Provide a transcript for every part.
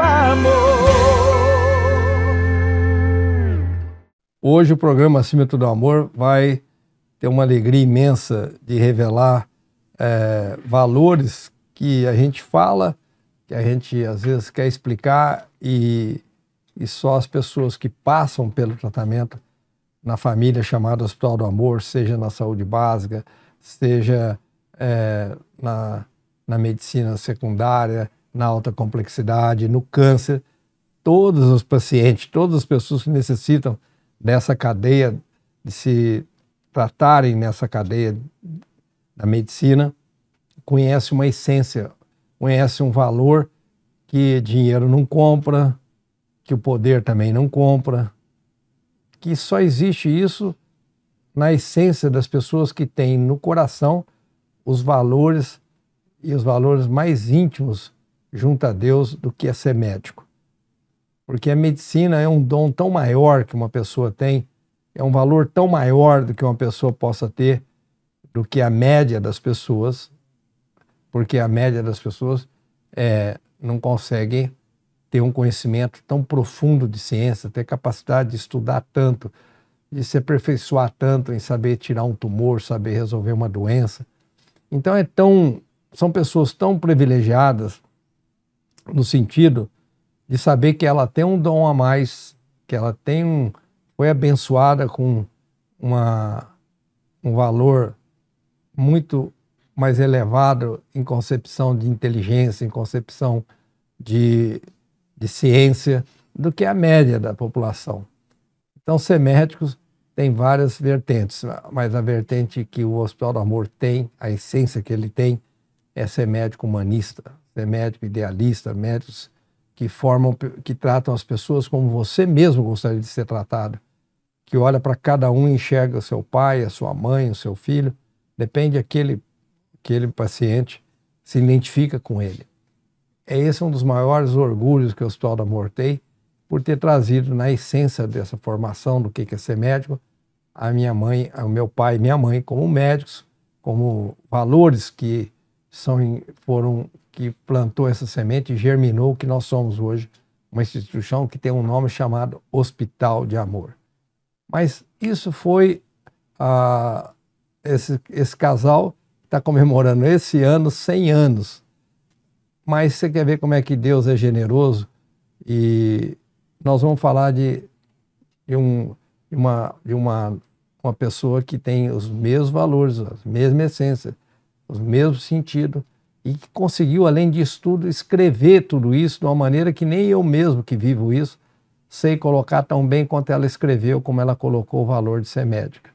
amor. Hoje o programa Acima do é Amor vai ter uma alegria imensa de revelar é, valores que a gente fala, que a gente às vezes quer explicar e, e só as pessoas que passam pelo tratamento na família chamada Hospital do Amor, seja na saúde básica, seja é, na, na medicina secundária, na alta complexidade, no câncer, todos os pacientes, todas as pessoas que necessitam dessa cadeia, de se tratarem nessa cadeia da medicina, conhece uma essência, conhece um valor que dinheiro não compra, que o poder também não compra, que só existe isso na essência das pessoas que têm no coração os valores e os valores mais íntimos junto a Deus do que é ser médico. Porque a medicina é um dom tão maior que uma pessoa tem, é um valor tão maior do que uma pessoa possa ter, do que a média das pessoas, porque a média das pessoas é, não consegue ter um conhecimento tão profundo de ciência, ter capacidade de estudar tanto, de se aperfeiçoar tanto em saber tirar um tumor, saber resolver uma doença. Então é tão, são pessoas tão privilegiadas no sentido de saber que ela tem um dom a mais, que ela tem um, foi abençoada com uma, um valor muito mais elevado em concepção de inteligência, em concepção de, de ciência, do que a média da população. Então, ser médico tem várias vertentes, mas a vertente que o Hospital do Amor tem, a essência que ele tem, é ser médico humanista, você é médico idealista, médicos que formam, que tratam as pessoas como você mesmo gostaria de ser tratado, que olha para cada um e enxerga o seu pai, a sua mãe, o seu filho. Depende aquele aquele paciente se identifica com ele. É esse um dos maiores orgulhos que o Hospital da mortei por ter trazido na essência dessa formação do que é ser médico a minha mãe, o meu pai e minha mãe como médicos, como valores que são, foram que plantou essa semente e germinou o que nós somos hoje, uma instituição que tem um nome chamado Hospital de Amor. Mas isso foi ah, esse, esse casal está comemorando esse ano 100 anos. Mas você quer ver como é que Deus é generoso? E nós vamos falar de, de, um, de, uma, de uma, uma pessoa que tem os mesmos valores, a mesma essência, os mesmos sentidos, e que conseguiu, além de estudo escrever tudo isso de uma maneira que nem eu mesmo que vivo isso sei colocar tão bem quanto ela escreveu, como ela colocou o valor de ser médica.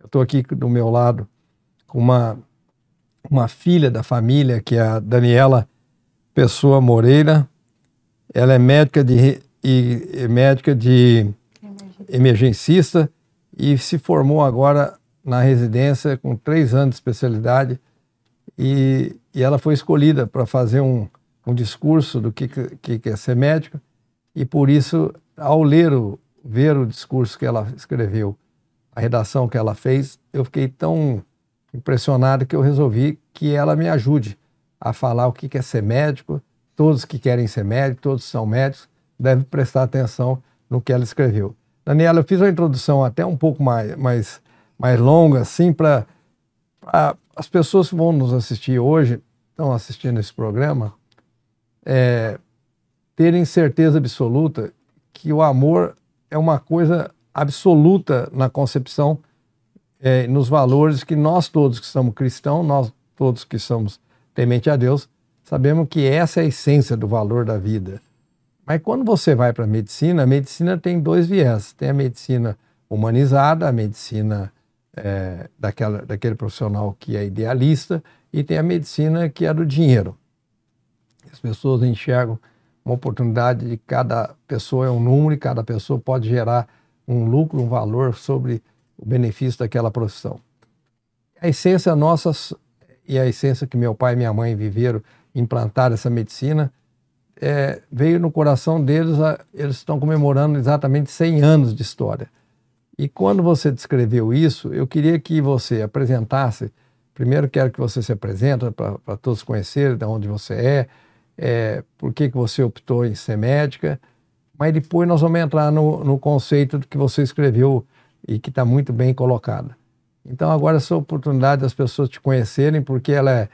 Eu estou aqui do meu lado com uma, uma filha da família, que é a Daniela Pessoa Moreira. Ela é médica de, e, e médica de emergencista e se formou agora na residência com três anos de especialidade e, e ela foi escolhida para fazer um, um discurso do que, que, que é ser médico, e por isso, ao ler o, ver o discurso que ela escreveu, a redação que ela fez, eu fiquei tão impressionado que eu resolvi que ela me ajude a falar o que é ser médico. Todos que querem ser médico, todos são médicos, devem prestar atenção no que ela escreveu. Daniela, eu fiz uma introdução até um pouco mais, mais, mais longa, assim, para as pessoas que vão nos assistir hoje, estão assistindo esse programa, é, terem certeza absoluta que o amor é uma coisa absoluta na concepção, é, nos valores que nós todos que somos cristãos, nós todos que somos temente a Deus, sabemos que essa é a essência do valor da vida. Mas quando você vai para a medicina, a medicina tem dois viés: tem a medicina humanizada, a medicina é, daquela, daquele profissional que é idealista e tem a medicina que é do dinheiro. As pessoas enxergam uma oportunidade de cada pessoa é um número e cada pessoa pode gerar um lucro, um valor sobre o benefício daquela profissão. A essência nossa e a essência que meu pai e minha mãe viveram, implantar essa medicina, é, veio no coração deles, a, eles estão comemorando exatamente 100 anos de história. E quando você descreveu isso, eu queria que você apresentasse. Primeiro, quero que você se apresente para todos conhecerem de onde você é, é, por que, que você optou em ser médica. Mas depois nós vamos entrar no, no conceito que você escreveu e que está muito bem colocado. Então, agora é sua oportunidade das pessoas te conhecerem, porque ela, é,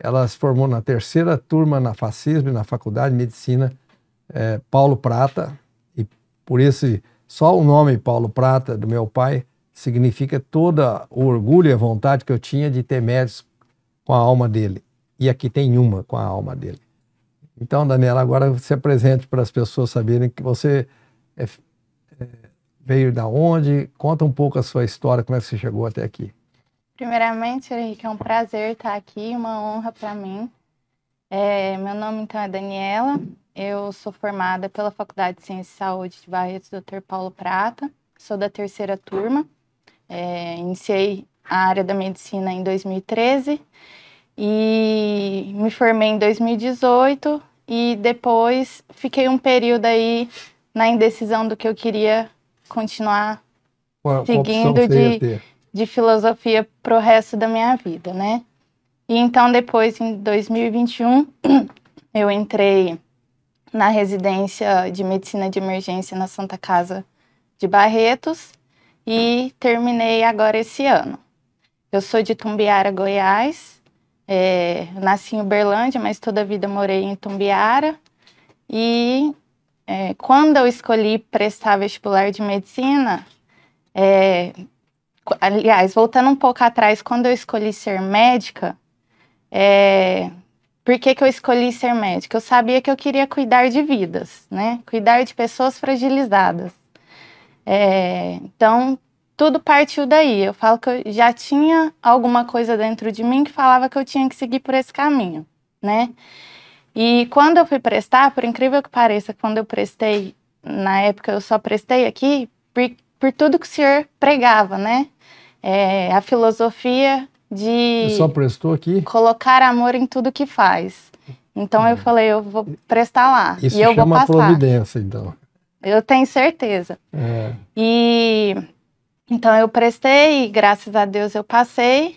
ela se formou na terceira turma na FACISB, na Faculdade de Medicina é, Paulo Prata, e por esse só o nome Paulo Prata, do meu pai, significa todo o orgulho e a vontade que eu tinha de ter méritos com a alma dele. E aqui tem uma com a alma dele. Então, Daniela, agora se apresente para as pessoas saberem que você é, é, veio da onde, conta um pouco a sua história, como é que você chegou até aqui. Primeiramente, Henrique, é um prazer estar aqui, uma honra para mim. É, meu nome, então, é Daniela, eu sou formada pela Faculdade de Ciência e Saúde de Barretos, Dr. Paulo Prata. Sou da terceira turma. É, iniciei a área da medicina em 2013 e me formei em 2018 e depois fiquei um período aí na indecisão do que eu queria continuar qual, seguindo qual de, de filosofia para o resto da minha vida, né? E então depois, em 2021, eu entrei na residência de medicina de emergência na Santa Casa de Barretos e terminei agora esse ano. Eu sou de Tumbiara, Goiás. É, nasci em Uberlândia, mas toda a vida morei em Tumbiara. E é, quando eu escolhi prestar vestibular de medicina, é, aliás, voltando um pouco atrás, quando eu escolhi ser médica, é, por que, que eu escolhi ser médica? Eu sabia que eu queria cuidar de vidas, né? Cuidar de pessoas fragilizadas. É, então, tudo partiu daí. Eu falo que eu já tinha alguma coisa dentro de mim que falava que eu tinha que seguir por esse caminho, né? E quando eu fui prestar, por incrível que pareça, quando eu prestei, na época eu só prestei aqui por, por tudo que o senhor pregava, né? É, a filosofia de. só prestou aqui? Colocar amor em tudo que faz. Então é. eu hum. falei, eu vou prestar lá. Isso e eu chama vou passar. providência, então. Eu tenho certeza. É. E então eu prestei, e, graças a Deus eu passei.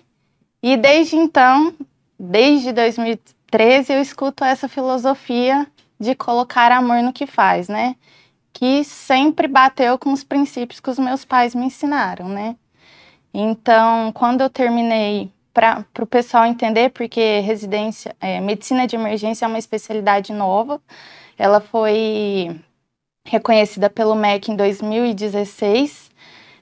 E desde então, desde 2013, eu escuto essa filosofia de colocar amor no que faz, né? Que sempre bateu com os princípios que os meus pais me ensinaram, né? Então, quando eu terminei, para o pessoal entender, porque residência, é, medicina de emergência é uma especialidade nova, ela foi reconhecida pelo MEC em 2016.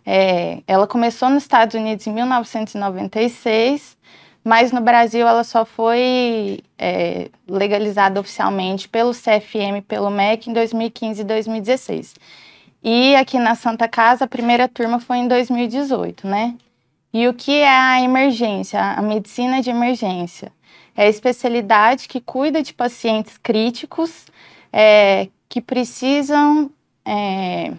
É, ela começou nos Estados Unidos em 1996, mas no Brasil ela só foi é, legalizada oficialmente pelo CFM, pelo MEC, em 2015 e 2016. E aqui na Santa Casa, a primeira turma foi em 2018, né? E o que é a emergência, a medicina de emergência? É a especialidade que cuida de pacientes críticos é, que precisam é,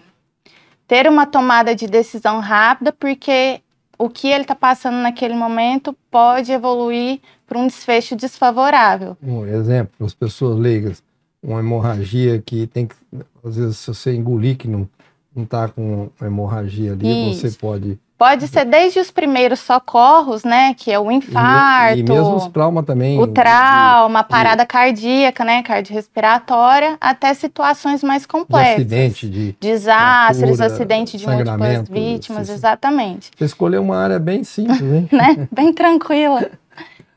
ter uma tomada de decisão rápida, porque o que ele está passando naquele momento pode evoluir para um desfecho desfavorável. Um exemplo, as pessoas leigas uma hemorragia que tem que. Às vezes, se você engolir que não está com hemorragia ali, Isso. você pode. Pode ser desde os primeiros socorros, né? Que é o infarto. E, e mesmo os traumas também. O trauma, a parada cardíaca, né? Cardiorrespiratória, até situações mais complexas. De acidente de. Desastres, acidente de múltiplas vítimas, exatamente. Você escolheu uma área bem simples, hein? né? Bem tranquila.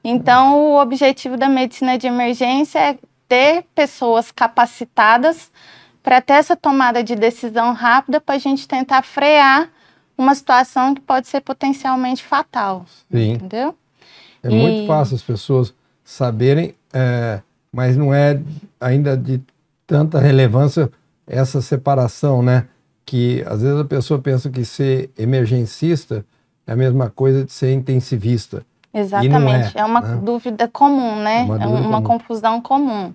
Então, o objetivo da medicina de emergência é ter pessoas capacitadas para ter essa tomada de decisão rápida para a gente tentar frear uma situação que pode ser potencialmente fatal. Sim. Entendeu? É e... muito fácil as pessoas saberem, é, mas não é ainda de tanta relevância essa separação, né? Que às vezes a pessoa pensa que ser emergencista é a mesma coisa de ser intensivista. Exatamente. É, é, uma né? dúvida comum, né? Uma é uma comum. confusão comum.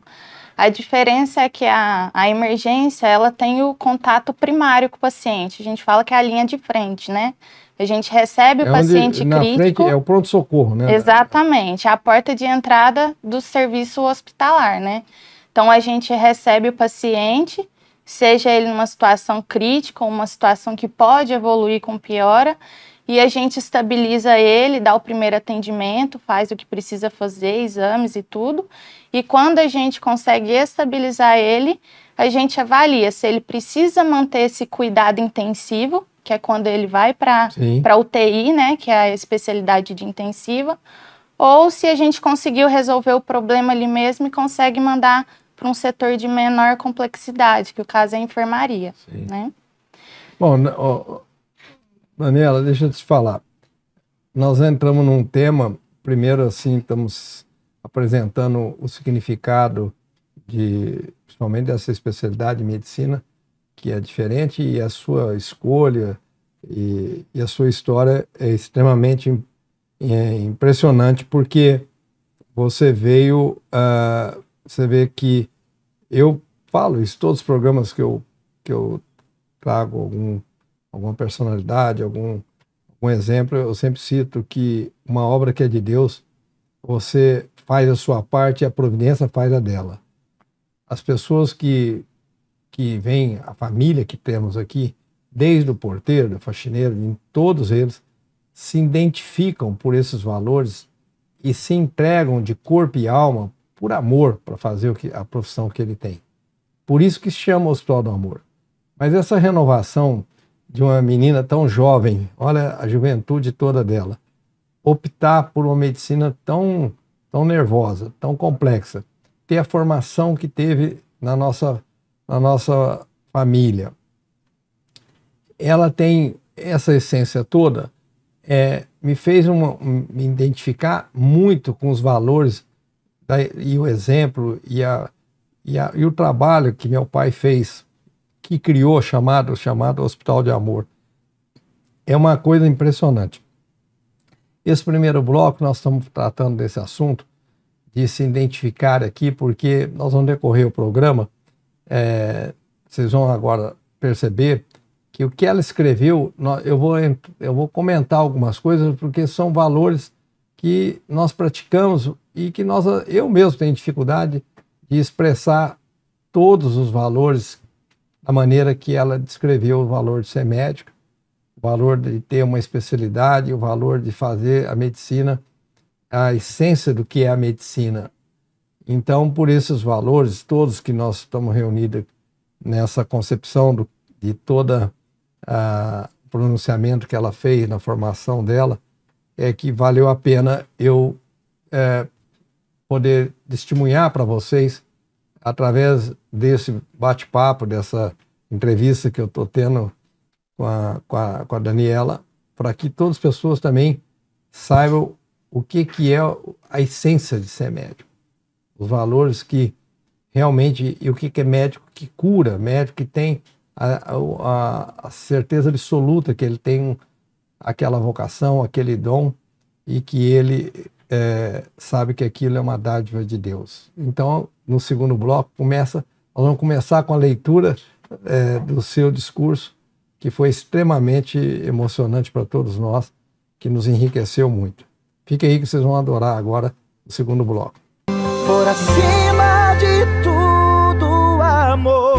A diferença é que a, a emergência, ela tem o contato primário com o paciente. A gente fala que é a linha de frente, né? A gente recebe é o paciente onde, na crítico. Frente é o pronto-socorro, né? Exatamente. É a porta de entrada do serviço hospitalar, né? Então, a gente recebe o paciente, seja ele numa situação crítica ou uma situação que pode evoluir com piora, e a gente estabiliza ele, dá o primeiro atendimento, faz o que precisa fazer, exames e tudo. E quando a gente consegue estabilizar ele, a gente avalia se ele precisa manter esse cuidado intensivo, que é quando ele vai para UTI, né, que é a especialidade de intensiva, ou se a gente conseguiu resolver o problema ali mesmo e consegue mandar para um setor de menor complexidade, que o caso é a enfermaria, Sim. né? Bom, Daniela, deixa eu te falar. Nós entramos num tema, primeiro assim, estamos apresentando o significado de, principalmente dessa especialidade de medicina, que é diferente e a sua escolha e, e a sua história é extremamente é impressionante porque você veio, uh, você vê que eu falo isso todos os programas que eu, que eu trago algum alguma personalidade, algum, algum exemplo, eu sempre cito que uma obra que é de Deus, você faz a sua parte e a providência faz a dela. As pessoas que, que vêm, a família que temos aqui, desde o porteiro, o faxineiro, em todos eles, se identificam por esses valores e se entregam de corpo e alma por amor para fazer o que, a profissão que ele tem. Por isso que se chama Hospital do Amor. Mas essa renovação de uma menina tão jovem, olha a juventude toda dela, optar por uma medicina tão, tão nervosa, tão complexa, ter a formação que teve na nossa, na nossa família. Ela tem essa essência toda, é, me fez uma, me identificar muito com os valores da, e o exemplo e, a, e, a, e o trabalho que meu pai fez que criou chamado chamado Hospital de Amor. É uma coisa impressionante. Esse primeiro bloco nós estamos tratando desse assunto de se identificar aqui, porque nós vamos decorrer o programa. É, vocês vão agora perceber que o que ela escreveu, eu vou, eu vou comentar algumas coisas, porque são valores que nós praticamos e que nós, eu mesmo tenho dificuldade de expressar todos os valores da maneira que ela descreveu o valor de ser médico, o valor de ter uma especialidade, o valor de fazer a medicina, a essência do que é a medicina. Então, por esses valores todos que nós estamos reunidos nessa concepção do, de toda a pronunciamento que ela fez na formação dela, é que valeu a pena eu é, poder testemunhar para vocês através desse bate-papo, dessa entrevista que eu estou tendo com a, com a, com a Daniela, para que todas as pessoas também saibam o que, que é a essência de ser médico, os valores que realmente, e o que, que é médico que cura, médico que tem a, a, a certeza absoluta que ele tem aquela vocação, aquele dom, e que ele é, sabe que aquilo é uma dádiva de Deus. Então, no segundo bloco, começa, nós vamos começar com a leitura é, do seu discurso, que foi extremamente emocionante para todos nós, que nos enriqueceu muito. Fique aí que vocês vão adorar agora o segundo bloco. Por acima de tudo, amor.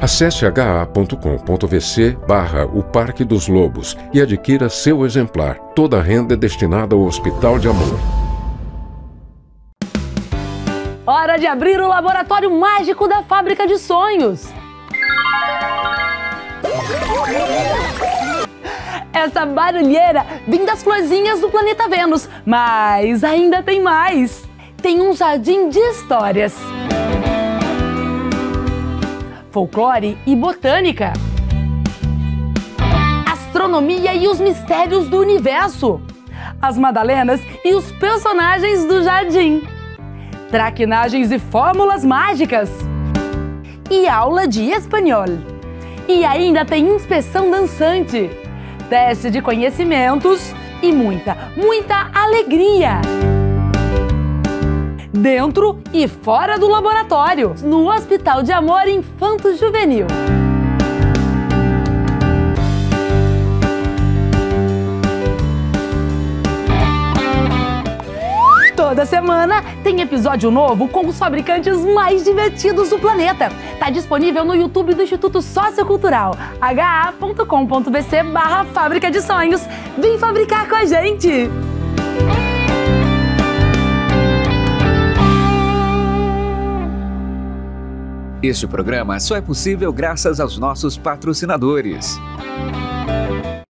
Acesse ha.com.vc barra o Parque dos Lobos e adquira seu exemplar. Toda a renda é destinada ao Hospital de Amor. Hora de abrir o laboratório mágico da Fábrica de Sonhos. Essa barulheira vem das florzinhas do planeta Vênus, mas ainda tem mais. Tem um jardim de histórias folclore e botânica. Astronomia e os mistérios do universo. As Madalenas e os personagens do jardim. Traquinagens e fórmulas mágicas. E aula de espanhol. E ainda tem inspeção dançante, teste de conhecimentos e muita, muita alegria! dentro e fora do laboratório, no Hospital de Amor Infanto Juvenil. Toda semana tem episódio novo com os fabricantes mais divertidos do planeta. Está disponível no YouTube do Instituto Sociocultural, ha.com.bc barra Fábrica de Sonhos. Vem fabricar com a gente! Este programa só é possível graças aos nossos patrocinadores.